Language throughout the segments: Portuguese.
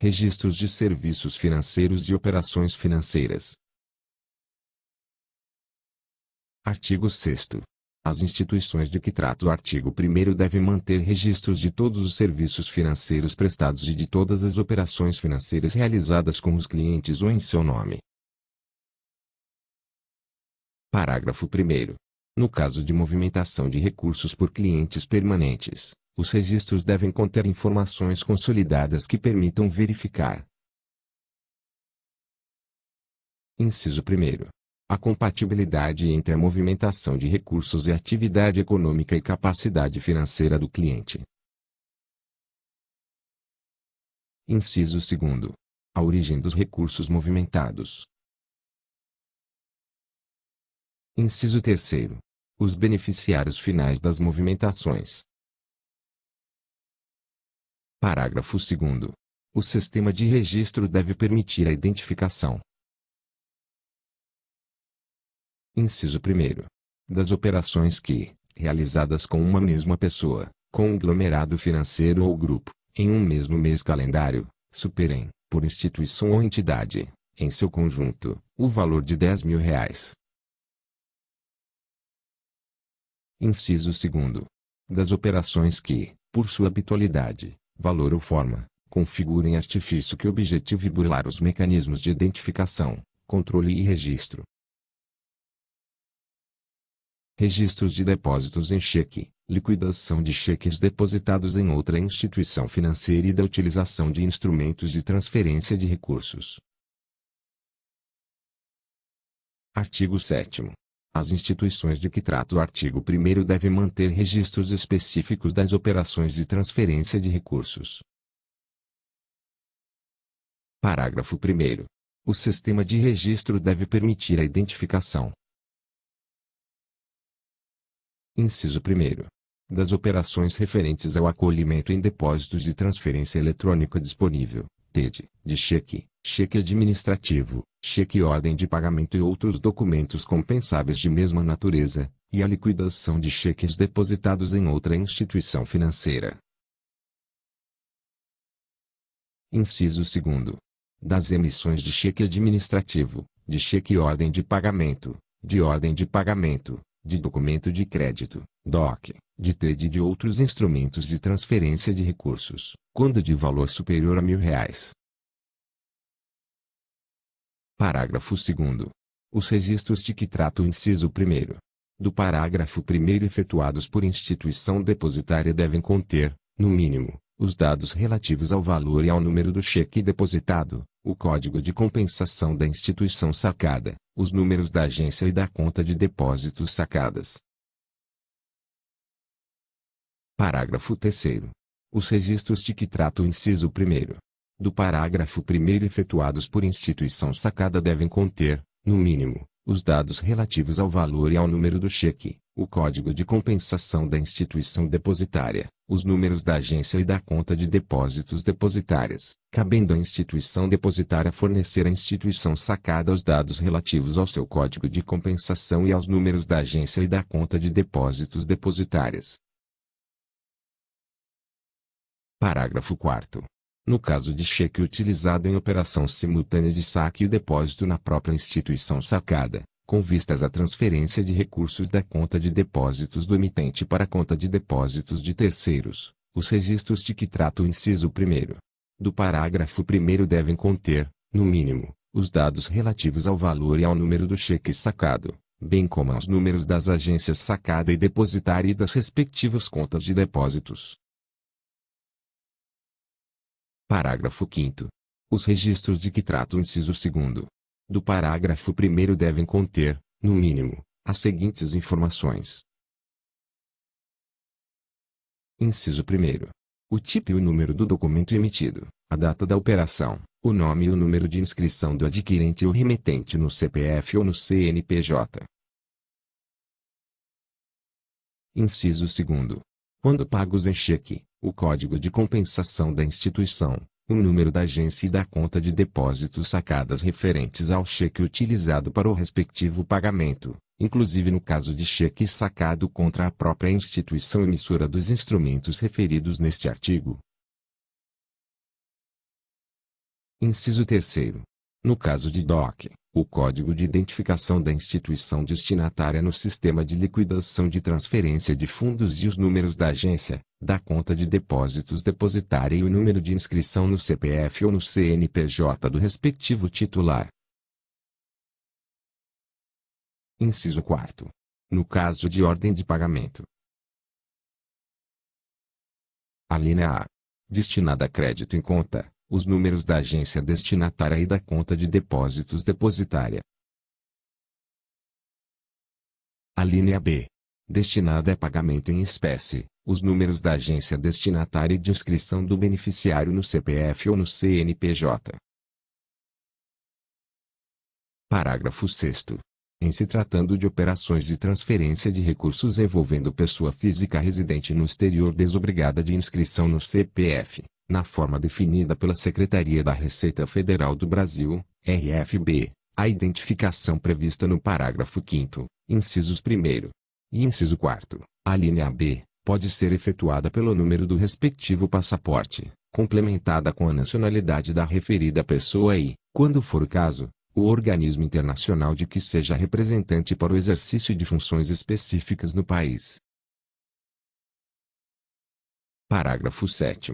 registros de serviços financeiros e operações financeiras. Artigo 6 As instituições de que trata o artigo 1 devem manter registros de todos os serviços financeiros prestados e de todas as operações financeiras realizadas com os clientes ou em seu nome. Parágrafo 1 No caso de movimentação de recursos por clientes permanentes, os registros devem conter informações consolidadas que permitam verificar. Inciso 1. A compatibilidade entre a movimentação de recursos e atividade econômica e capacidade financeira do cliente. Inciso 2. A origem dos recursos movimentados. Inciso 3. Os beneficiários finais das movimentações. Parágrafo 2 O sistema de registro deve permitir a identificação. Inciso 1 das operações que, realizadas com uma mesma pessoa, conglomerado financeiro ou grupo, em um mesmo mês calendário, superem, por instituição ou entidade, em seu conjunto, o valor de 10 mil reais. Inciso 2. Das operações que, por sua habitualidade, valor ou forma, configurem artifício que objetive burlar os mecanismos de identificação, controle e registro. Registros de depósitos em cheque, liquidação de cheques depositados em outra instituição financeira e da utilização de instrumentos de transferência de recursos. Artigo 7 as instituições de que trata o artigo 1 devem manter registros específicos das operações de transferência de recursos. Parágrafo 1. O sistema de registro deve permitir a identificação. Inciso 1 das operações referentes ao acolhimento em depósitos de transferência eletrônica disponível, TED, de cheque, cheque administrativo, cheque ordem de pagamento e outros documentos compensáveis de mesma natureza, e a liquidação de cheques depositados em outra instituição financeira. Inciso 2. Das emissões de cheque administrativo, de cheque ordem de pagamento, de ordem de pagamento, de documento de crédito, DOC, de TED e de outros instrumentos de transferência de recursos, quando de valor superior a mil reais. Parágrafo 2 Os registros de que trata o inciso 1 do parágrafo 1 efetuados por instituição depositária devem conter, no mínimo, os dados relativos ao valor e ao número do cheque depositado, o código de compensação da instituição sacada, os números da agência e da conta de depósitos sacadas, Parágrafo 3 Os registros de que trata o inciso 1 do parágrafo 1 efetuados por instituição sacada devem conter, no mínimo, os dados relativos ao valor e ao número do cheque, o código de compensação da instituição depositária, os números da agência e da conta de depósitos depositárias, cabendo à instituição depositária fornecer à instituição sacada os dados relativos ao seu código de compensação e aos números da agência e da conta de depósitos depositárias, Parágrafo 4 No caso de cheque utilizado em operação simultânea de saque e depósito na própria instituição sacada, com vistas à transferência de recursos da conta de depósitos do emitente para a conta de depósitos de terceiros, os registros de que trata o inciso 1 do parágrafo 1 devem conter, no mínimo, os dados relativos ao valor e ao número do cheque sacado, bem como aos números das agências sacada e depositária e das respectivas contas de depósitos. Parágrafo 5 Os registros de que trata o inciso 2 do parágrafo 1 devem conter, no mínimo, as seguintes informações. Inciso 1 O tipo e o número do documento emitido, a data da operação, o nome e o número de inscrição do adquirente ou remetente no CPF ou no CNPJ. Inciso 2 quando pagos em cheque, o código de compensação da instituição, o número da agência e da conta de depósito sacadas referentes ao cheque utilizado para o respectivo pagamento, inclusive no caso de cheque sacado contra a própria instituição emissora dos instrumentos referidos neste artigo. Inciso 3. No caso de DOC, o código de identificação da instituição destinatária no sistema de liquidação de transferência de fundos e os números da agência, da conta de depósitos depositária e o número de inscrição no CPF ou no CNPJ do respectivo titular. Inciso 4. No caso de ordem de pagamento. A linha A. Destinada a crédito em conta, os números da agência destinatária e da conta de depósitos depositária. A linha B. Destinada a pagamento em espécie, os números da agência destinatária e de inscrição do beneficiário no CPF ou no CNPJ. Parágrafo 6. Em se tratando de operações de transferência de recursos envolvendo pessoa física residente no exterior desobrigada de inscrição no CPF, na forma definida pela Secretaria da Receita Federal do Brasil, RFB, a identificação prevista no parágrafo 5 incisos 1 e inciso 4, a linha B, pode ser efetuada pelo número do respectivo passaporte, complementada com a nacionalidade da referida pessoa e, quando for o caso, o organismo internacional de que seja representante para o exercício de funções específicas no país. Parágrafo 7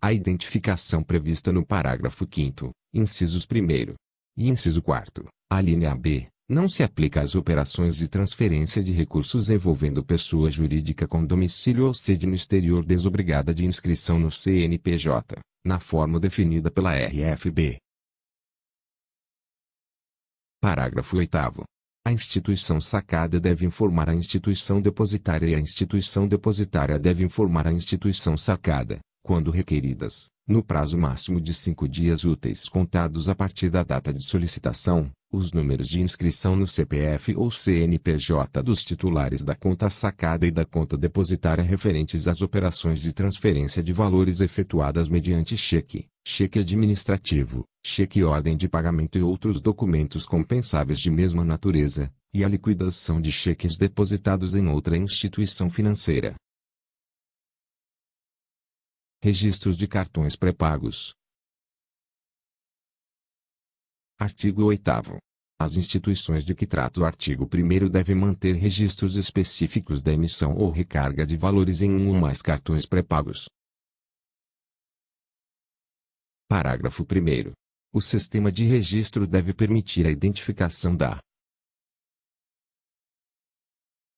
a identificação prevista no parágrafo 5 incisos 1 e inciso 4, a linha B, não se aplica às operações de transferência de recursos envolvendo pessoa jurídica com domicílio ou sede no exterior desobrigada de inscrição no CNPJ, na forma definida pela RFB. Parágrafo 8 a instituição sacada deve informar a instituição depositária e a instituição depositária deve informar a instituição sacada, quando requeridas, no prazo máximo de cinco dias úteis contados a partir da data de solicitação, os números de inscrição no CPF ou CNPJ dos titulares da conta sacada e da conta depositária referentes às operações de transferência de valores efetuadas mediante cheque, cheque administrativo, cheque ordem de pagamento e outros documentos compensáveis de mesma natureza, e a liquidação de cheques depositados em outra instituição financeira Registros de cartões pré-pagos. Artigo 8. As instituições de que trata o artigo 1 devem manter registros específicos da emissão ou recarga de valores em um ou mais cartões pré-pagos. Parágrafo 1. O sistema de registro deve permitir a identificação da.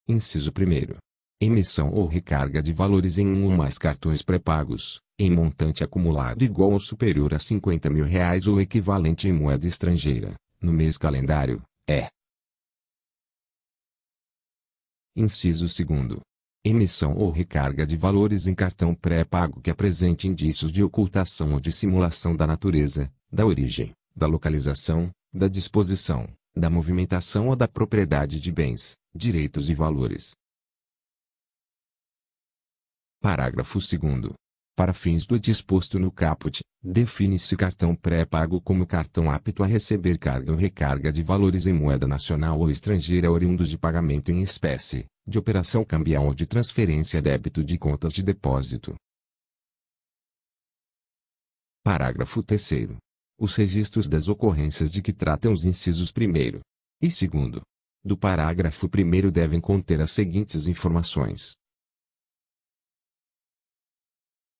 Inciso 1 emissão ou recarga de valores em um ou mais cartões pré-pagos, em montante acumulado igual ou superior a 50 mil reais ou equivalente em moeda estrangeira, no mês calendário, é. Inciso 2. Emissão ou recarga de valores em cartão pré-pago que apresente indícios de ocultação ou dissimulação da natureza, da origem, da localização, da disposição, da movimentação ou da propriedade de bens, direitos e valores, Parágrafo 2 Para fins do disposto no caput, define-se cartão pré-pago como cartão apto a receber carga ou recarga de valores em moeda nacional ou estrangeira oriundos de pagamento em espécie, de operação cambial ou de transferência débito de contas de depósito. Parágrafo 3 Os registros das ocorrências de que tratam os incisos 1 e 2 do parágrafo 1 devem conter as seguintes informações: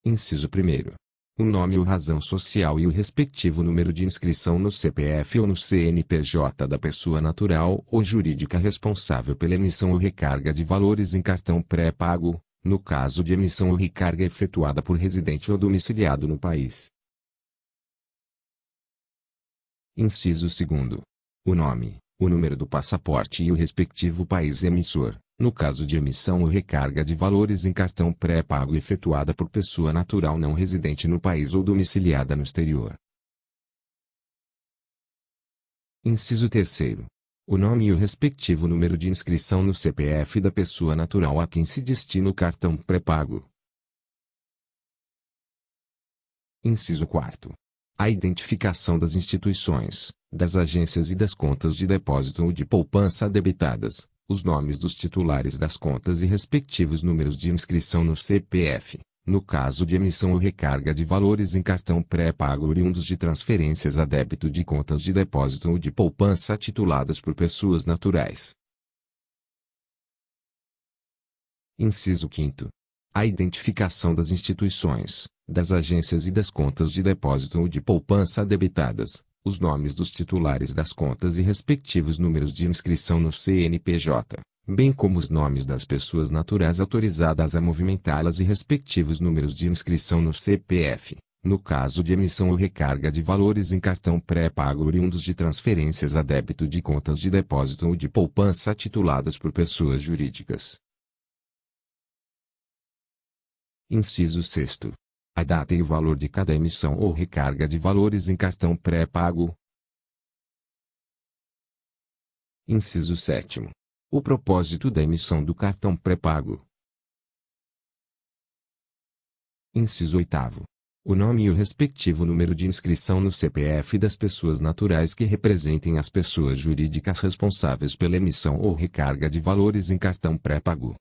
Inciso 1. O nome ou razão social e o respectivo número de inscrição no CPF ou no CNPJ da pessoa natural ou jurídica responsável pela emissão ou recarga de valores em cartão pré-pago, no caso de emissão ou recarga efetuada por residente ou domiciliado no país. Inciso 2. O nome, o número do passaporte e o respectivo país emissor, no caso de emissão ou recarga de valores em cartão pré-pago efetuada por pessoa natural não residente no país ou domiciliada no exterior. Inciso 3. O nome e o respectivo número de inscrição no CPF da pessoa natural a quem se destina o cartão pré-pago. Inciso 4. A identificação das instituições, das agências e das contas de depósito ou de poupança debitadas, os nomes dos titulares das contas e respectivos números de inscrição no CPF, no caso de emissão ou recarga de valores em cartão pré-pago oriundos de transferências a débito de contas de depósito ou de poupança tituladas por pessoas naturais. Inciso 5. A identificação das instituições, das agências e das contas de depósito ou de poupança debitadas, os nomes dos titulares das contas e respectivos números de inscrição no CNPJ, bem como os nomes das pessoas naturais autorizadas a movimentá-las e respectivos números de inscrição no CPF, no caso de emissão ou recarga de valores em cartão pré-pago oriundos de transferências a débito de contas de depósito ou de poupança tituladas por pessoas jurídicas. Inciso 6 a data e o valor de cada emissão ou recarga de valores em cartão pré-pago. Inciso 7. O propósito da emissão do cartão pré-pago. Inciso 8. O nome e o respectivo número de inscrição no CPF das pessoas naturais que representem as pessoas jurídicas responsáveis pela emissão ou recarga de valores em cartão pré-pago.